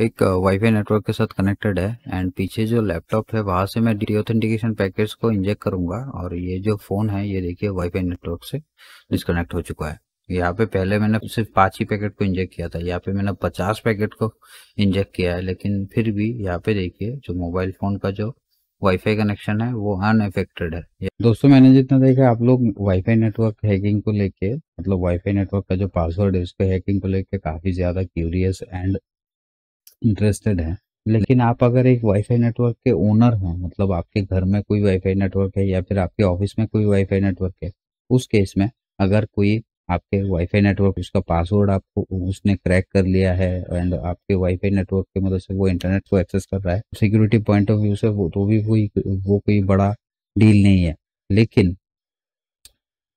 एक wifi network के साथ कनेक्टेड है एंड पीछे जो लैपटॉप है वहां से मैं डी ऑथेंटिकेशन पैकेज को इंजेक्ट करूंगा और ये जो फ़ोन है ये देखिए वाईफाई नेटवर्क से डिस्कनेक्ट हो चुका है यहाँ पे पहले मैंने सिर्फ पांच ही पैकेट को इंजेक्ट किया था यहाँ पे मैंने पचास पैकेट को इंजेक्ट किया है लेकिन फिर भी यहाँ पे देखिए जो मोबाइल फ़ोन का जो वाईफाई कनेक्शन है वो अनएफेक्टेड है दोस्तों मैंने जितना देखा आप लोग वाईफाई नेटवर्क हैकिंग को लेके मतलब वाईफाई नेटवर्क का जो पासवर्ड है उसके हैकिंग को लेके काफ़ी ज़्यादा क्यूरियस एंड इंटरेस्टेड हैं लेकिन आप अगर एक वाईफाई नेटवर्क के ओनर हैं मतलब आपके घर में कोई वाईफाई नेटवर्क है या फिर आपके ऑफिस में कोई वाईफाई नेटवर्क है उस केस में अगर कोई आपके वाईफाई नेटवर्क उसका पासवर्ड आपको उसने क्रैक कर लिया है एंड आपके वाईफाई नेटवर्क की मदद मतलब से वो इंटरनेट को एक्सेस कर रहा है सिक्योरिटी पॉइंट ऑफ व्यू से वो तो भी कोई वो कोई बड़ा डील नहीं है लेकिन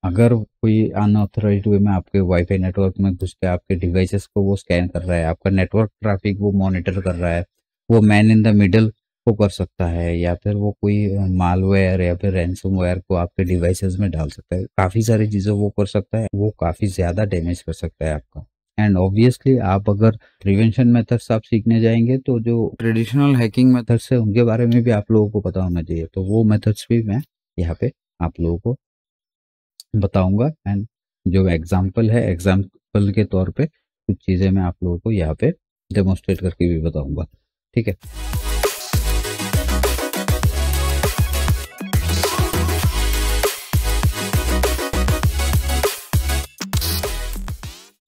अगर कोई अनऑथराइज वे में आपके वाईफाई नेटवर्क में घुस के आपके डिवाइसेस को वो स्कैन कर रहा है आपका नेटवर्क ट्रैफिक वो मॉनिटर कर रहा है वो मैन इन द मिडल को कर सकता है या फिर वो कोई मालवेयर या फिर रैंसमवेयर को आपके डिवाइसेस में डाल सकता है काफ़ी सारी चीज़ें वो कर सकता है वो काफ़ी ज़्यादा डैमेज कर सकता है आपका एंड ऑब्वियसली आप अगर प्रिवेंशन मेथड्स आप सीखने जाएंगे तो जो ट्रेडिशनल हैकिंग मेथड्स है उनके बारे में भी आप लोगों को पता होना चाहिए तो वो मेथड्स भी मैं यहाँ पे आप लोगों को बताऊंगा एंड जो एग्जाम्पल है एग्जाम्पल के तौर पे कुछ चीज़ें मैं आप लोगों को यहाँ पे डेमोस्ट्रेट करके भी बताऊंगा ठीक है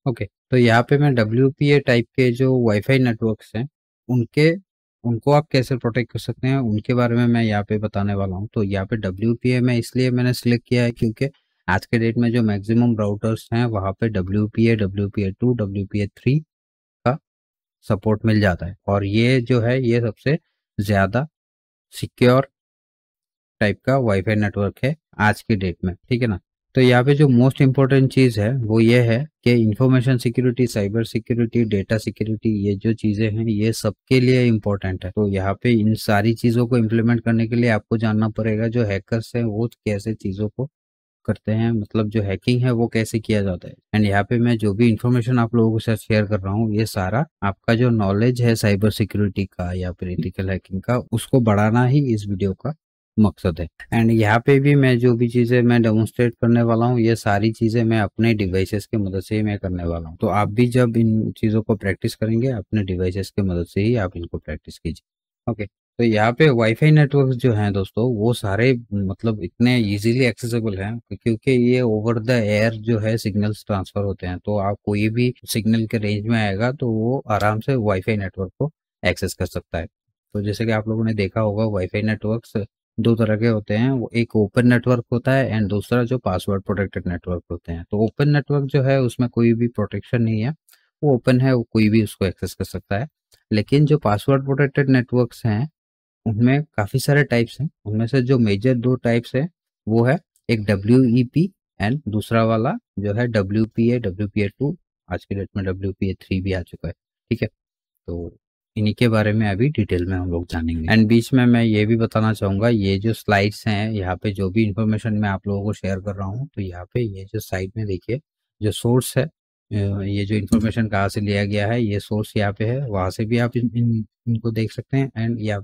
ओके okay, तो यहाँ पे मैं डब्ल्यू टाइप के जो वाईफाई नेटवर्क्स हैं उनके उनको आप कैसे प्रोटेक्ट कर सकते हैं उनके बारे में मैं यहाँ पे बताने वाला हूँ तो यहाँ पे डब्ल्यू मैं इसलिए मैंने सिलेक्ट किया है क्योंकि आज के डेट में जो मैक्सिमम राउटर्स हैं वहाँ पे W P A W P A two W P A three का सपोर्ट मिल जाता है और ये जो है ये सबसे ज़्यादा सिक्योर टाइप का वाईफाई नेटवर्क है आज के डेट में ठीक है ना तो यहाँ पे जो मोस्ट इम्पोर्टेंट चीज़ है वो ये है कि information security cyber security data security ये जो चीज़ें हैं ये सबके लिए इम्पोर्टेंट है तो यहाँ पे इन सारी चीज़ों को इम्प्लीमेंट करने के लिए आपको जानना पड़ेगा जो हैकर्स हैं वो कैसे चीज़ों को करते हैं मतलब जो हैकिंग है वो कैसे किया जाता है एंड यहाँ पे मैं जो भी इन्फॉर्मेशन आप लोगों के साथ शेयर कर रहा हूँ ये सारा आपका जो नॉलेज है साइबर सिक्योरिटी का या फिर इथिकल हैकिंग का उसको बढ़ाना ही इस वीडियो का मकसद है एंड यहाँ पे भी मैं जो भी चीज़ें मैं डेमोन्स्ट्रेट करने वाला हूँ ये सारी चीज़ें मैं अपने डिवाइसेस के मदद से ही मैं करने वाला हूँ तो आप भी जब इन चीज़ों को प्रैक्टिस करेंगे अपने डिवाइसेस के मदद से ही आप इनको प्रैक्टिस कीजिए ओके तो यहाँ पे वाईफाई नेटवर्क जो हैं दोस्तों वो सारे मतलब इतने इजीली एक्सेसिबल हैं क्योंकि ये ओवर द एयर जो है सिग्नल्स ट्रांसफर होते हैं तो आप कोई भी सिग्नल के रेंज में आएगा तो वो आराम से वाईफाई नेटवर्क को एक्सेस कर सकता है तो जैसे कि आप लोगों ने देखा होगा वाईफाई नेटवर्क्स दो तरह के होते हैं वो एक ओपन नेटवर्क होता है एंड दूसरा जो पासवर्ड प्रोटेक्टेड नेटवर्क होते हैं तो ओपन नेटवर्क जो है उसमें कोई भी प्रोटेक्शन नहीं है वो ओपन है वो कोई भी उसको एक्सेस कर सकता है लेकिन जो पासवर्ड प्रोटेक्टेड नेटवर्क्स हैं उनमें काफी सारे टाइप्स हैं उनमें से जो मेजर दो टाइप्स है वो है एक डब्ल्यू एंड e दूसरा वाला जो है W P A W P A two आज के डेट में डब्ल्यू पी ए थ्री भी आ चुका है ठीक है तो इन्हीं के बारे में अभी डिटेल में हम लोग जानेंगे एंड बीच में मैं ये भी बताना चाहूंगा ये जो स्लाइड्स हैं यहाँ पे जो भी इंफॉर्मेशन मैं आप लोगों को शेयर कर रहा हूँ तो यहाँ पे ये जो साइड में देखिए जो सोर्स है ये जो इन्फॉर्मेशन कहाँ से लिया गया है ये सोर्स यहाँ पे है वहां से भी आप इन, इन, इनको देख सकते हैं एंड ये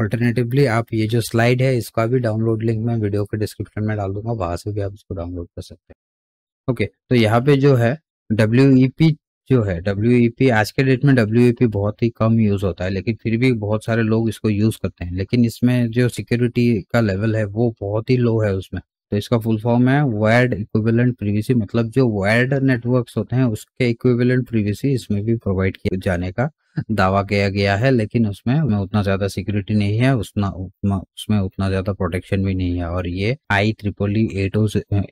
ऑल्टरनेटिवली आप ये जो स्लाइड है इसका भी डाउनलोड लिंक मैं वीडियो के डिस्क्रिप्शन में डाल दूंगा वहां से भी आप इसको डाउनलोड कर सकते हैं ओके तो यहाँ पे जो है डब्ल्यू e जो है डब्ल्यू e आज के डेट में डब्ल्यू e बहुत ही कम यूज़ होता है लेकिन फिर भी बहुत सारे लोग इसको यूज़ करते हैं लेकिन इसमें जो सिक्योरिटी का लेवल है वो बहुत ही लो है उसमें तो इसका फुल फॉर्म है वायर्ड इक्विवेलेंट प्रीवीसी मतलब जो वायर्ड नेटवर्क्स होते हैं उसके इक्विवेलेंट प्रीवीसी इसमें भी प्रोवाइड किए जाने का दावा किया गया है लेकिन उसमें उतना ज्यादा सिक्योरिटी नहीं है उतना उसमें उतना ज्यादा प्रोटेक्शन भी नहीं है और ये I triple eight O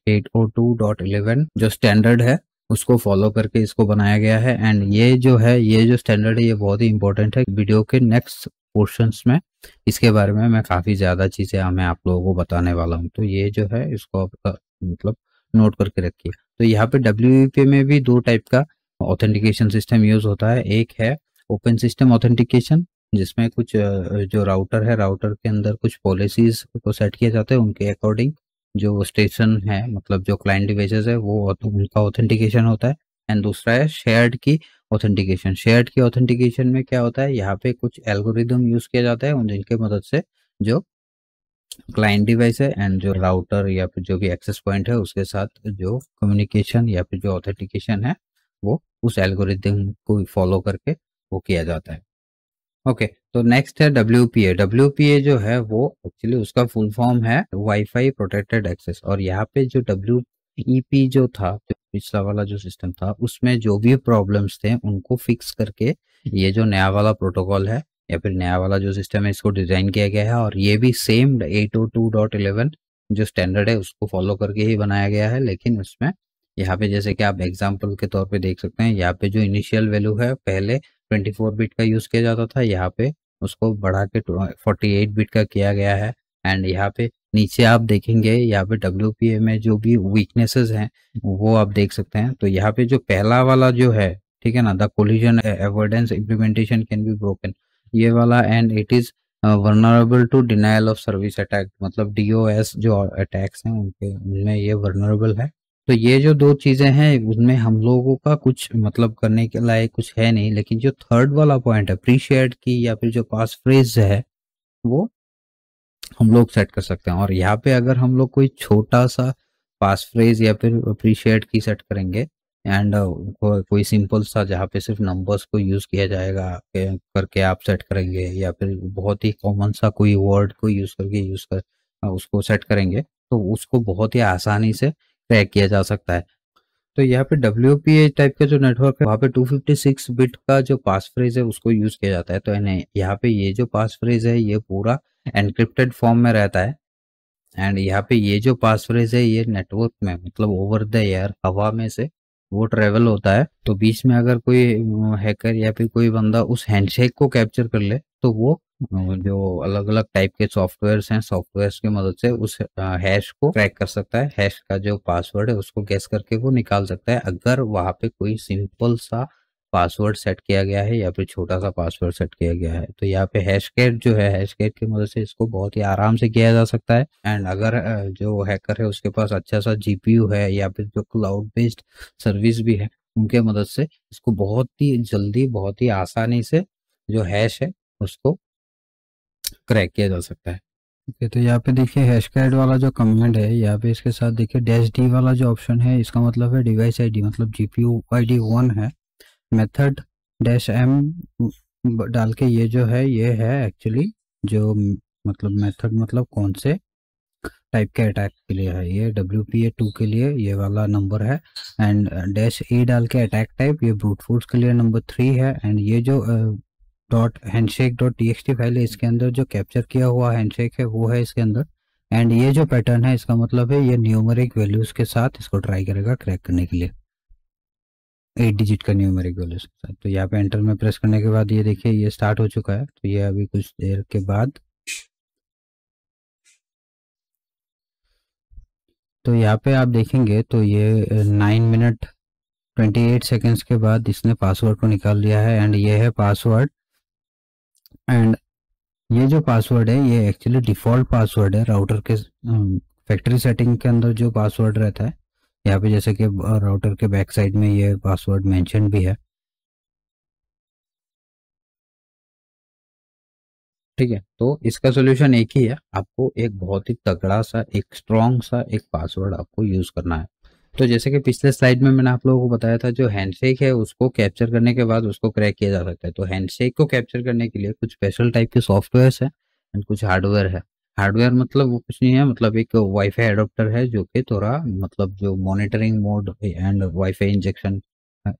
eight O two dot eleven जो स्टैंडर्ड है उसको फॉलो करके इसको बनाया गया है एंड ये जो है ये जो स्टैंडर्ड है ये बहुत ही इंपॉर्टेंट है वीडियो के नेक्स्ट पोर्शंस में इसके बारे में मैं काफ़ी ज़्यादा चीज़ें मैं आप लोगों को बताने वाला हूँ तो ये जो है इसको आप मतलब नोट करके रखिए तो यहाँ पे डब्ल्यू e में भी दो टाइप का ऑथेंटिकेशन सिस्टम यूज़ होता है एक है ओपन सिस्टम ऑथेंटिकेशन जिसमें कुछ जो राउटर है राउटर के अंदर कुछ पॉलिसीज को सेट किया जाता है उनके अकॉर्डिंग जो स्टेशन है मतलब जो क्लाइंट डिवाइसेस है वो उनका ऑथेंटिकेशन होता है एंड दूसरा है शेयर्ड की ऑथेंटिकेशन शेयर्ड की ऑथेंटिकेशन में क्या होता है यहाँ पे कुछ एल्गोरिदम यूज किया जाता है जिनके मदद से जो क्लाइंट डिवाइस है एंड जो राउटर या फिर जो भी एक्सेस पॉइंट है उसके साथ जो कम्युनिकेशन या फिर जो ऑथेंटिकेशन है वो उस एल्गोरिदम को फॉलो करके वो किया जाता है ओके okay, तो नेक्स्ट है W P A W P A जो है वो एक्चुअली उसका फुल फॉर्म है वाईफाई प्रोटेक्टेड एक्सेस और यहाँ पे जो डब्ल्यू ई पी जो था पिछला वाला जो सिस्टम था उसमें जो भी प्रॉब्लम्स थे उनको फिक्स करके ये जो नया वाला प्रोटोकॉल है या फिर नया वाला जो सिस्टम है इसको डिजाइन किया गया है और ये भी सेम एट oh जो स्टैंडर्ड है उसको फॉलो करके ही बनाया गया है लेकिन उसमें यहाँ पे जैसे कि आप एग्जाम्पल के तौर पे देख सकते हैं यहाँ पे जो इनिशियल वैल्यू है पहले 24 बिट का यूज़ किया जाता था यहाँ पे उसको बढ़ा के 48 बिट का किया गया है एंड यहाँ पे नीचे आप देखेंगे यहाँ पे डब्ल्यू में जो भी वीकनेसेस हैं वो आप देख सकते हैं तो यहाँ पे जो पहला वाला जो है ठीक है ना the collision avoidance implementation can be broken ये वाला and it is vulnerable to denial of service attack मतलब डी जो अटैक्स हैं उनके उनमें ये वर्नरेबल है तो ये जो दो चीज़ें हैं उनमें हम लोगों का कुछ मतलब करने के लायक कुछ है नहीं लेकिन जो थर्ड वाला पॉइंट है अप्रीशिएट की या फिर जो पास फ्रेज है वो हम लोग सेट कर सकते हैं और यहाँ पे अगर हम लोग कोई छोटा सा पास फ्रेज या फिर अप्रीशिएट की सेट करेंगे एंड को, uh, कोई सिंपल सा जहाँ पे सिर्फ नंबर्स को यूज़ किया जाएगा करके आप सेट करेंगे या फिर बहुत ही कॉमन सा कोई वर्ड को यूज़ करके यूज़ कर उसको सेट करेंगे तो उसको बहुत ही आसानी से ट्रैक किया जा सकता है तो यहाँ पे डब्ल्यू टाइप का जो नेटवर्क है वहाँ पे 256 बिट का जो पास फ्रेज है उसको यूज किया जाता है तो यहाँ पे ये जो पास फ्रेज है ये पूरा एनक्रिप्टेड फॉर्म में रहता है एंड यहाँ पे ये जो पास फ्रेज है ये नेटवर्क में मतलब ओवर द एयर हवा में से वो ट्रेवल होता है तो बीच में अगर कोई हैकर या फिर कोई बंदा उस हैंडशेक को कैप्चर कर ले तो वो जो अलग अलग टाइप के सॉफ्टवेयर्स हैं सॉफ्टवेयर्स की मदद से उस हैश को क्रैक कर सकता है हैश का जो पासवर्ड है उसको गैस करके वो निकाल सकता है अगर वहाँ पे कोई सिंपल सा पासवर्ड सेट किया गया है या फिर छोटा सा पासवर्ड सेट किया गया है तो यहाँ पे हैश कैट जो है कैट की मदद से इसको बहुत ही आराम से किया जा सकता है एंड अगर जो हैकर है उसके पास अच्छा सा जीपीयू है या फिर जो क्लाउड बेस्ड सर्विस भी है उनके मदद से इसको बहुत ही जल्दी बहुत ही आसानी से जो हैश है उसको क्रैक किया जा सकता है ठीक है तो यहाँ पे देखिए हैश कैड वाला जो कमांड है यहाँ पे इसके साथ देखिए डैश डी वाला जो ऑप्शन है इसका मतलब है डिवाइस आईडी मतलब जीपीयू आईडी वन है मेथड डैश एम डाल के ये जो है ये है एक्चुअली जो मतलब मेथड मतलब कौन से टाइप के अटैक के लिए है ये डब्ल्यू पी ए टू के लिए ये वाला नंबर है एंड डैश ए डाल के अटैक टाइप ये ब्रूट फोर्स के लिए नंबर थ्री है एंड ये जो dot handshake dot T file है इसके अंदर जो कैप्चर किया हुआ हैंडशेक है वो है इसके अंदर एंड ये जो पैटर्न है इसका मतलब है ये न्यूमरिक वैल्यूज के साथ इसको ट्राई करेगा क्रैक करने के लिए एट डिजिट का न्यूमेरिक वैल्यूज के साथ तो यहाँ पे एंटर में प्रेस करने के बाद ये देखिए ये स्टार्ट हो चुका है तो ये अभी कुछ देर के बाद तो यहाँ पे आप देखेंगे तो ये nine minute twenty eight seconds के बाद इसने पासवर्ड को निकाल लिया है एंड ये है पासवर्ड एंड ये जो पासवर्ड है ये एक्चुअली डिफॉल्ट पासवर्ड है राउटर के फैक्ट्री um, सेटिंग के अंदर जो पासवर्ड रहता है यहाँ पे जैसे कि राउटर uh, के बैक साइड में ये पासवर्ड मेंशन भी है ठीक है तो इसका सोल्यूशन एक ही है आपको एक बहुत ही तगड़ा सा एक स्ट्रॉन्ग सा एक पासवर्ड आपको यूज करना है तो जैसे कि पिछले स्लाइड में मैंने आप लोगों को बताया था जो हैंडशेक है उसको कैप्चर करने के बाद उसको क्रैक किया जा सकता है तो हैंडशेक को कैप्चर करने के लिए कुछ स्पेशल टाइप के सॉफ्टवेयर है एंड कुछ हार्डवेयर है हार्डवेयर मतलब वो कुछ नहीं है मतलब एक वाईफाई एडोप्टर है जो कि थोड़ा मतलब जो monitoring mode and wifi injection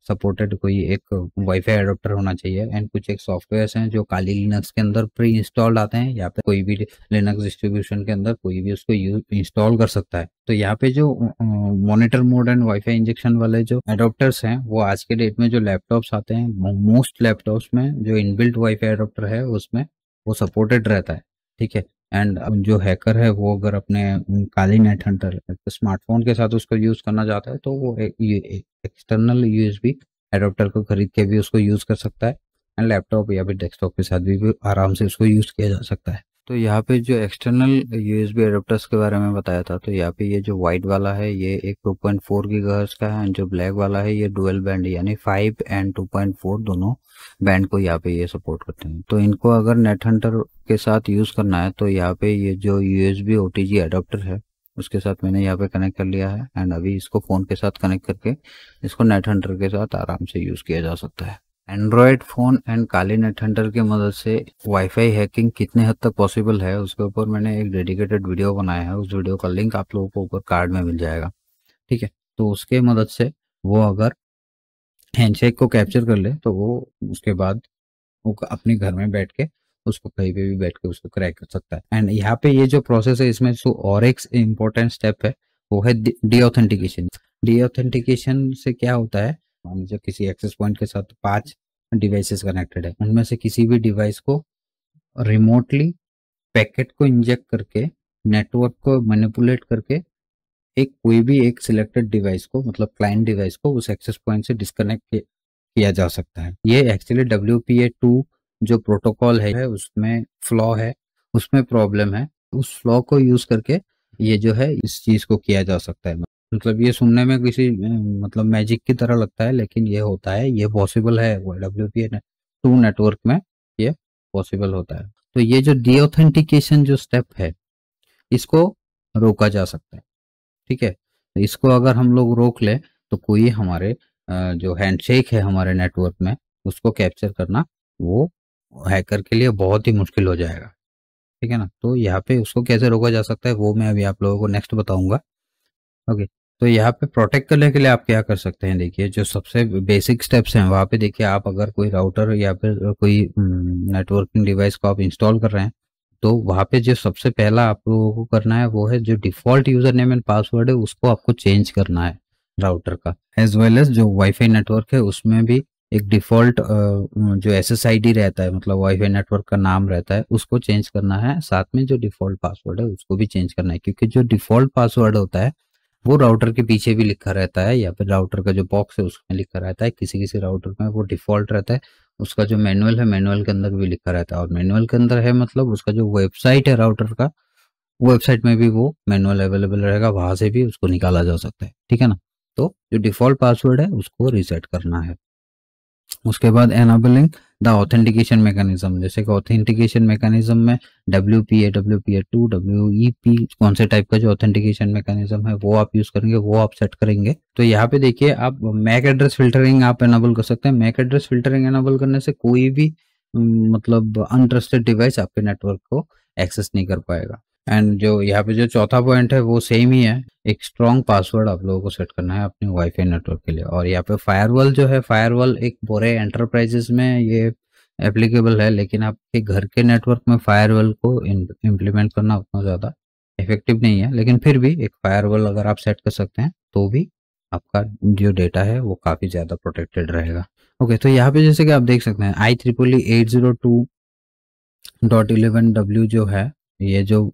supported कोई एक वाईफाई एडोप्टर होना चाहिए एंड कुछ एक सॉफ्टवेयर्स हैं जो काली लिनक्स के अंदर प्री इंस्टॉल्ड आते हैं या फिर कोई भी लिनक्स डिस्ट्रीब्यूशन के अंदर कोई भी उसको यूज इंस्टॉल कर सकता है तो यहाँ पे जो monitor mode and wifi injection वाले जो एडोप्टर्स हैं वो आज के डेट में जो लैपटॉप्स आते हैं मोस्ट लैपटॉप्स में जो इनबिल्ट वाई फाई है उसमें वो सपोर्टेड रहता है ठीक है एंड जो हैकर है वो अगर अपने काली नेट हंटर स्मार्टफोन के साथ उसको यूज़ करना चाहता है तो वो एक्सटर्नल भी एडोप्टर को खरीद के भी उसको यूज़ कर सकता है एंड लैपटॉप या फिर डेस्कटॉप के साथ भी, भी आराम से उसको यूज़ किया जा सकता है तो यहाँ पे जो एक्सटर्नल यूएसबी एडोप्टर्स के बारे में बताया था तो यहाँ पे ये जो वाइट वाला है ये एक 2.4 पॉइंट का है एंड जो ब्लैक वाला है ये डुअल बैंड यानी 5 एंड 2.4 दोनों बैंड को यहाँ पे ये सपोर्ट करते हैं तो इनको अगर नेट हंटर के साथ यूज करना है तो यहाँ पे ये जो यूएसबी ओटीजी एडोप्टर है उसके साथ मैंने यहाँ पे कनेक्ट कर लिया है एंड अभी इसको फोन के साथ कनेक्ट करके इसको नेट हंटर के साथ आराम से यूज किया जा सकता है Android phone and Kali net hunter की मदद से वाईफाई हैकिंग कितने हद तक पॉसिबल है उसके ऊपर मैंने एक डेडिकेटेड वीडियो बनाया है उस वीडियो का लिंक आप लोगों को ऊपर कार्ड में मिल जाएगा ठीक है तो उसके मदद से वो अगर हैंडशेक को कैप्चर कर ले तो वो उसके बाद वो अपने घर में बैठ के उसको कहीं पे भी बैठ के उसको क्रैक कर सकता है एंड यहाँ पे ये जो प्रोसेस है इसमें जो और एक इम्पोर्टेंट स्टेप है वो है डी ऑथेंटिकेशन डी ऑथेंटिकेशन से क्या होता है मान लीजिए किसी एक्सेस पॉइंट के साथ पांच डिवाइसेस कनेक्टेड है उनमें से किसी भी डिवाइस को रिमोटली पैकेट को इंजेक्ट करके नेटवर्क को मैनिपुलेट करके एक कोई भी एक सिलेक्टेड डिवाइस को मतलब क्लाइंट डिवाइस को उस एक्सेस पॉइंट से डिस्कनेक्ट किया जा सकता है ये actually W P A two जो प्रोटोकॉल है उसमें फ्लॉ है उसमें प्रॉब्लम है उस फ्लॉ को यूज करके ये जो है इस चीज को किया जा सकता है मतलब ये सुनने में किसी मतलब मैजिक की तरह लगता है लेकिन ये होता है ये पॉसिबल है डब्ल्यू पी टू नेटवर्क में ये पॉसिबल होता है तो ये जो डी ऑथेंटिकेशन जो स्टेप है इसको रोका जा सकता है ठीक है इसको अगर हम लोग रोक ले तो कोई हमारे जो हैंडशेक है हमारे नेटवर्क में उसको कैप्चर करना वो हैकर के लिए बहुत ही मुश्किल हो जाएगा ठीक है ना तो यहाँ पे उसको कैसे रोका जा सकता है वो मैं अभी आप लोगों को नेक्स्ट बताऊंगा ओके तो यहाँ पे प्रोटेक्ट करने के लिए आप क्या कर सकते हैं देखिए जो सबसे बेसिक स्टेप्स हैं वहाँ पे देखिए आप अगर कोई राउटर या फिर कोई नेटवर्किंग हम्म, डिवाइस को आप इंस्टॉल कर रहे हैं तो वहाँ पे जो सबसे पहला आप लोगों को करना है वो है जो default user name and password है उसको आपको चेंज करना है राउटर का एज वेल एज जो वाईफाई नेटवर्क है उसमें भी एक डिफॉल्ट जो एस एस आई डी रहता है मतलब वाईफाई नेटवर्क का नाम रहता है उसको चेंज करना है साथ में जो डिफॉल्ट पासवर्ड है उसको भी चेंज करना है क्योंकि जो डिफॉल्ट पासवर्ड होता है वो राउटर के पीछे भी लिखा रहता है या फिर राउटर का जो बॉक्स है उसमें लिखा रहता है किसी किसी राउटर में वो डिफॉल्ट रहता है उसका जो मैनुअल है मैनुअल के अंदर भी लिखा रहता है और मैनुअल के अंदर है मतलब उसका जो वेबसाइट है राउटर का वेबसाइट में भी वो मैनुअल अवेलेबल रहेगा वहां से भी उसको निकाला जा सकता है ठीक है ना तो जो डिफॉल्ट पासवर्ड है उसको रिसेट करना है उसके बाद एनाबलिंग द ऑथेंटिकेशन मैकेनिज्म जैसे कि ऑथेंटिकेशन मैकेनिज्म में W P A W P A two W E P कौन से टाइप का जो ऑथेंटिकेशन मैकेनिज्म है वो आप यूज करेंगे वो आप सेट करेंगे तो यहाँ पे देखिए आप मैक एड्रेस फिल्टरिंग आप एनेबल कर सकते हैं मैक एड्रेस फिल्टरिंग एनेबल करने से कोई भी मतलब अनट्रस्टेड डिवाइस आपके नेटवर्क को एक्सेस नहीं कर पाएगा एंड जो यहाँ पे जो चौथा पॉइंट है वो सेम ही है एक स्ट्रॉन्ग पासवर्ड आप लोगों को सेट करना है अपने वाईफाई नेटवर्क के लिए और यहाँ पे फायरवॉल जो है फायरवॉल एक बुरे एंटरप्राइजेस में ये एप्लीकेबल है लेकिन आपके घर के नेटवर्क में फायरवॉल को इम्प्लीमेंट करना उतना ज़्यादा इफेक्टिव नहीं है लेकिन फिर भी एक फायरवॉल अगर आप सेट कर सकते हैं तो भी आपका जो डेटा है वो काफ़ी ज़्यादा प्रोटेक्टेड रहेगा ओके तो यहाँ पे जैसे कि आप देख सकते हैं I triple eight zero two dot eleven W जो है ये जो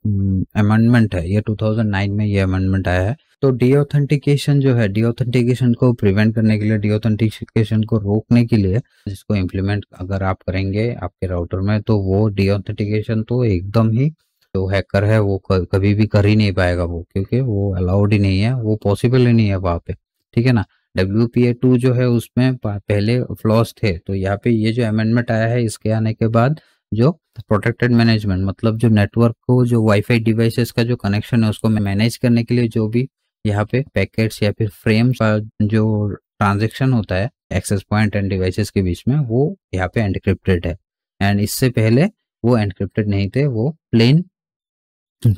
अमेंडमेंट है ये 2009 में ये अमेंडमेंट आया है तो डी ऑथेंटिकेशन जो है डी ऑथेंटिकेशन को प्रिवेंट करने के लिए डी ऑथेंटिकेशन को रोकने के लिए जिसको इम्प्लीमेंट अगर आप करेंगे आपके राउटर में तो वो डी ऑथेंटिकेशन तो एकदम ही जो हैकर है वो कभी भी कर ही नहीं पाएगा वो क्योंकि वो अलाउड ही नहीं है वो पॉसिबल ही नहीं है वहाँ पे ठीक है ना डब्ल्यू पी ए टू जो है उसमें पहले फ्लॉस थे तो यहाँ पे ये जो अमेंडमेंट आया है इसके आने के बाद जो प्रोटेक्टेड मैनेजमेंट मतलब जो नेटवर्क को जो वाईफाई डिवाइसेस का जो कनेक्शन है उसको मैनेज करने के लिए जो भी यहाँ पे पैकेट्स या फिर फ्रेम्स का जो ट्रांजेक्शन होता है एक्सेस पॉइंट एंड डिवाइसेस के बीच में वो यहाँ पे एनक्रिप्टेड है एंड इससे पहले वो एनक्रिप्टेड नहीं थे वो प्लेन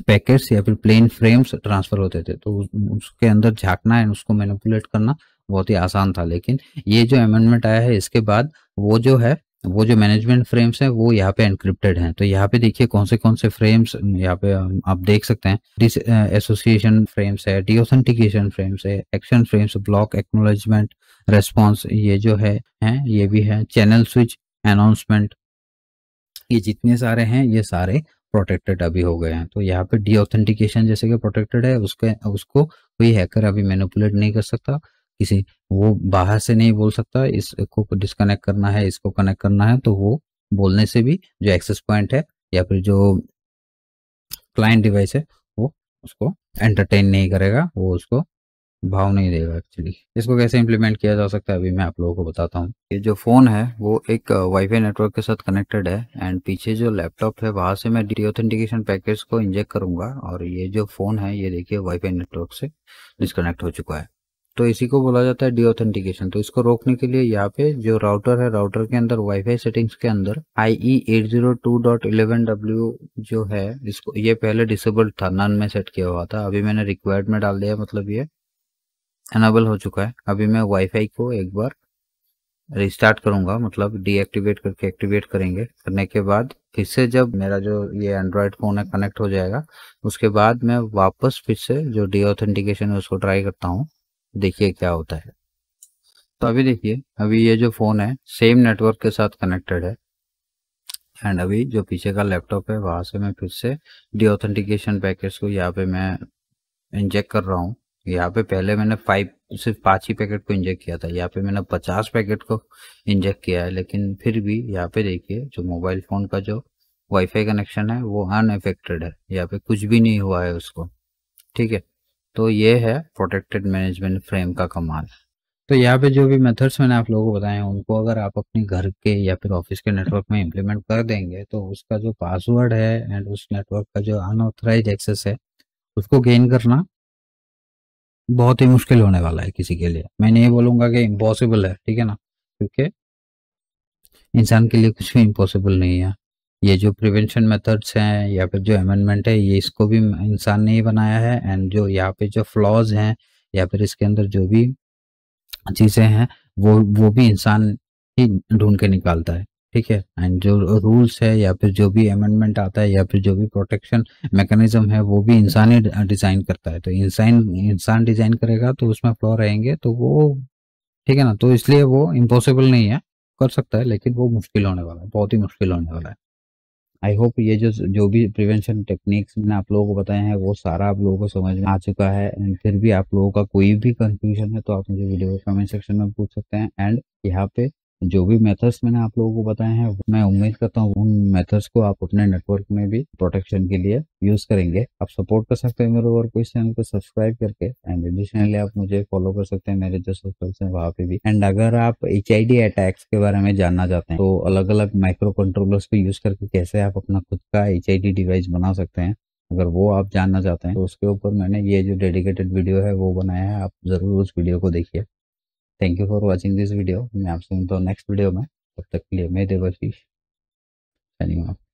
पैकेट्स या फिर प्लेन फ्रेम्स ट्रांसफर होते थे तो उसके अंदर झांकना एंड उसको मैनिपुलेट करना बहुत ही आसान था लेकिन ये जो अमेंडमेंट आया है इसके बाद वो जो है वो जो मैनेजमेंट फ्रेम्स हैं वो यहाँ पे एनक्रिप्टेड हैं तो यहाँ पे देखिए कौन से कौन से फ्रेम्स यहाँ पे आप देख सकते हैं डिस एसोसिएशन फ्रेम्स है डीओथेंटिकेशन फ्रेम्स है action frames block acknowledgement response ये जो है हैं ये भी है चैनल स्विच अनाउंसमेंट ये जितने सारे हैं ये सारे प्रोटेक्टेड अभी हो गए हैं तो यहाँ पे डी ऑथेंटिकेशन जैसे कि प्रोटेक्टेड है उसके उसको कोई हैकर अभी मैनिपुलेट नहीं कर सकता किसी वो बाहर से नहीं बोल सकता इसको डिस्कनेक्ट करना है इसको कनेक्ट करना है तो वो बोलने से भी जो एक्सेस पॉइंट है या फिर जो क्लाइंट डिवाइस है वो उसको एंटरटेन नहीं करेगा वो उसको भाव नहीं देगा एक्चुअली इसको कैसे इम्प्लीमेंट किया जा सकता है अभी मैं आप लोगों को बताता हूँ ये जो फोन है वो एक वाईफाई नेटवर्क के साथ कनेक्टेड है एंड पीछे जो लैपटॉप है वहां से मैं डी ऑथेंटिकेशन पैकेज को इंजेक्ट करूंगा और ये जो फोन है ये देखिए वाईफाई नेटवर्क से डिस्कनेक्ट हो चुका है तो इसी को बोला जाता है डीऑथेंटिकेशन तो इसको रोकने के लिए यहाँ पे जो राउटर है राउटर के अंदर वाईफाई सेटिंग्स के अंदर आई जो है इसको ये पहले डिसेबल्ड था नन में सेट किया हुआ था अभी मैंने रिक्वायर्ड में डाल दिया मतलब ये एनेबल हो चुका है अभी मैं वाईफाई को एक बार रिस्टार्ट करूंगा मतलब डीएक्टिवेट करके एक्टिवेट करेंगे करने के बाद फिर से जब मेरा जो ये एंड्रॉयड फ़ोन है कनेक्ट हो जाएगा उसके बाद मैं वापस फिर से जो डी ऑथेंटिकेशन है उसको ट्राई करता हूँ देखिए क्या होता है तो अभी देखिए अभी ये जो फ़ोन है सेम नेटवर्क के साथ कनेक्टेड है एंड अभी जो पीछे का लैपटॉप है वहां से मैं फिर से ऑथेंटिकेशन पैकेट्स को यहाँ पे मैं इंजेक्ट कर रहा हूँ यहाँ पे पहले मैंने फाइव सिर्फ पांच ही पैकेट को इंजेक्ट किया था यहाँ पे मैंने पचास पैकेट को इंजेक्ट किया है लेकिन फिर भी यहाँ पे देखिए जो मोबाइल फ़ोन का जो वाईफाई कनेक्शन है वो अनएफेक्टेड है यहाँ पे कुछ भी नहीं हुआ है उसको ठीक है तो ये है प्रोटेक्टेड मैनेजमेंट फ्रेम का कमाल तो यहाँ पे जो भी मेथड्स मैंने आप लोगों को बताए हैं उनको अगर आप अपने घर के या फिर ऑफिस के नेटवर्क में इम्प्लीमेंट कर देंगे तो उसका जो पासवर्ड है एंड उस नेटवर्क का जो अनऑथराइज एक्सेस है उसको गेन करना बहुत ही मुश्किल होने वाला है किसी के लिए मैं नहीं बोलूँगा कि इम्पॉसिबल है ठीक है ना क्योंकि इंसान के लिए कुछ भी इम्पॉसिबल नहीं है ये जो प्रिवेंशन मेथड्स हैं या फिर जो अमेंडमेंट है ये इसको भी इंसान ने ही बनाया है एंड जो यहाँ पे जो फ्लॉज हैं या फिर इसके अंदर जो भी चीज़ें हैं वो वो भी इंसान ही ढूंढ के निकालता है ठीक है एंड जो रूल्स है या फिर जो भी अमेंडमेंट आता है या फिर जो भी प्रोटेक्शन मैकेनिज्म है वो भी इंसान ही डिज़ाइन करता है तो इंसान इंसान डिज़ाइन करेगा तो उसमें फ्लॉ रहेंगे तो वो ठीक है ना तो इसलिए वो इम्पॉसिबल नहीं है कर सकता है लेकिन वो मुश्किल होने वाला है बहुत ही मुश्किल होने वाला है आई होप ये जो जो भी प्रिवेंशन टेक्निक्स मैंने आप लोगों को बताया है वो सारा आप लोगों को समझ में आ चुका है एंड फिर भी आप लोगों का कोई भी कंफ्यूजन है तो आप मुझे वीडियो कमेंट सेक्शन में पूछ सकते हैं एंड यहाँ पे जो भी मेथड्स मैंने आप लोगों को बताए हैं मैं उम्मीद करता हूँ उन मेथड्स को आप अपने नेटवर्क में भी प्रोटेक्शन के लिए यूज करेंगे आप सपोर्ट कर सकते हैं मेरे और कोई इस चैनल को सब्सक्राइब करके एंड एडिशनली आप मुझे फॉलो कर सकते हैं मेरे जो सोशल वहाँ पे भी एंड अगर आप एच अटैक्स के बारे में जानना चाहते हैं तो अलग अलग माइक्रो कंट्रोलर्स को यूज करके कैसे आप अपना खुद का एच डिवाइस बना सकते हैं अगर वो आप जानना चाहते हैं तो उसके ऊपर मैंने ये जो डेडिकेटेड वीडियो है वो बनाया है आप ज़रूर उस वीडियो को देखिए thank you for watching this video मैं आपसे मिलता हूँ नेक्स्ट वीडियो में तब तक के लिए मैं देवाशीष धन्यवाद